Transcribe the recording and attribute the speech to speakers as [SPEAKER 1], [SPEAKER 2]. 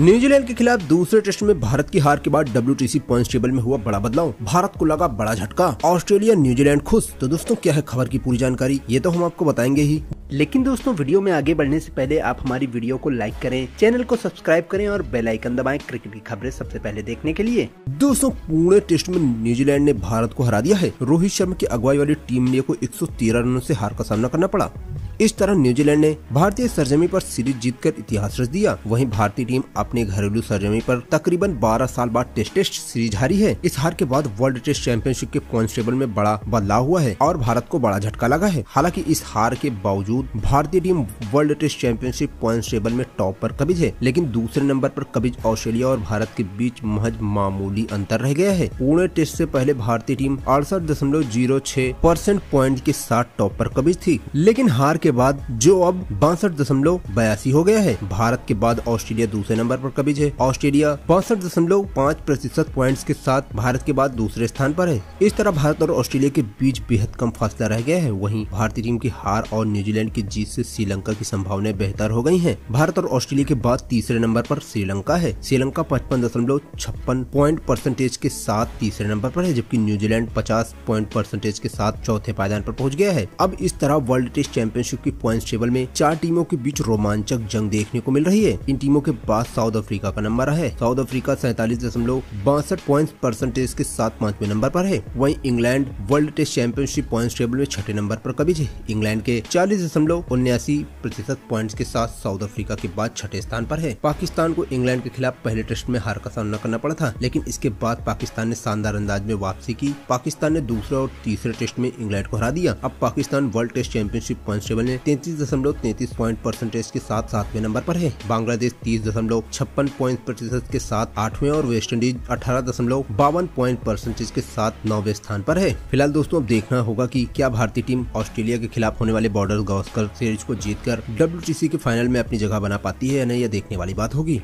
[SPEAKER 1] New Zealand के खिलाफ दूसरे टेस्ट में भारत की हार के बाद डब्ल्यू पॉइंट्स टेबल में हुआ बड़ा बदलाव भारत को लगा बड़ा झटका ऑस्ट्रेलिया न्यूजीलैंड खुश तो दोस्तों क्या है खबर की पूरी जानकारी ये तो हम आपको बताएंगे ही लेकिन दोस्तों वीडियो में आगे बढ़ने से पहले आप हमारी वीडियो को लाइक करें चैनल को सब्सक्राइब करें और बेल आइकन दबाएं क्रिकेट की खबरें सबसे पहले देखने के लिए दोस्तों पूरे टेस्ट में न्यूजीलैंड ने भारत को हरा दिया है रोहित शर्मा की अगुवाई वाली टीम इंडिया को 113 रनों से हार का सामना करना पड़ा इस तरह न्यूजीलैंड ने भारतीय सरजमी पर सीरीज जीतकर इतिहास रच दिया वहीं भारतीय टीम अपने घरेलू सरजमी पर तकरीबन 12 साल बाद टेस्ट टेस्ट सीरीज हारी है इस हार के बाद वर्ल्ड टेस्ट चैंपियनशिप के कॉन्स्टेबल में बड़ा बदलाव हुआ है और भारत को बड़ा झटका लगा है हालांकि इस हार के बावजूद भारतीय team world test championship constable में टॉप आरोप कबिज है लेकिन दूसरे नंबर आरोप कबिज ऑस्ट्रेलिया और भारत के बीच महज मामूली अंतर रह गया है पूरे टेस्ट ऐसी पहले भारतीय टीम अड़सठ दशमलव जीरो छह परसेंट प्वाइंट के साथ टॉप आरोप कबिज थी लेकिन हार के बाद जो अब बासठ दशमलव बयासी हो गया है भारत के बाद ऑस्ट्रेलिया दूसरे नंबर पर कबीज है ऑस्ट्रेलिया बासठ दशमलव पाँच प्रतिशत प्वाइंट के साथ भारत के बाद दूसरे स्थान पर है इस तरह भारत और ऑस्ट्रेलिया के बीच बेहद कम फासला रह गया है वहीं भारतीय टीम की हार और न्यूजीलैंड की जीत से श्रीलंका की संभावनाएं बेहतर हो गई हैं। भारत और ऑस्ट्रेलिया के बाद तीसरे नंबर पर श्रीलंका है श्रीलंका पचपन दशमलव छप्पन प्वाइंट परसेंटेज के साथ तीसरे नंबर आरोप है जबकि न्यूजीलैंड पचास प्वाइंट परसेंटेज के साथ चौथे पायदान पर पहुँच गया है अब इस तरह वर्ल्ड टेस्ट चैंपियनशिप चैंपियनशिप की पॉइंट टेबल में चार टीमों के बीच रोमांचक जंग देखने को मिल रही है इन टीमों के बाद साउथ अफ्रीका का नंबर है साउथ अफ्रीका सैतालीस दशमलव बासठ पॉइंट परसेंटेज के साथ पांचवे नंबर पर है वहीं England world test championship point table में छठे नंबर पर कबीज है इंग्लैंड के चालीस दशमलव उन्यासी प्रतिशत पॉइंट के साथ साउथ अफ्रीका के बाद छठे स्थान पर है पाकिस्तान को इंग्लैंड के खिलाफ पहले टेस्ट में हार का सामना करना पड़ा था लेकिन इसके बाद पाकिस्तान ने शानदार अंदाज में वापसी की पाकिस्तान ने दूसरे और तीसरे टेस्ट में इंग्लैंड को हरा दिया अब Pakistan world test championship point table मुकाबले तैतीस दशमलव तैतीस प्वाइंट परसेंटेज के साथ सातवें नंबर पर है बांग्लादेश तीस दशमलव छप्पन प्वाइंट प्रतिशत के साथ आठवें और वेस्ट इंडीज अठारह दशमलव बावन प्वाइंट परसेंटेज के साथ नौवे स्थान पर है फिलहाल दोस्तों अब देखना होगा कि क्या भारतीय टीम ऑस्ट्रेलिया के खिलाफ होने वाले बॉर्डर गावस्कर सीरीज को जीतकर डब्ल्यूटीसी के फाइनल में अपनी जगह बना पाती है या नहीं यह देखने वाली बात होगी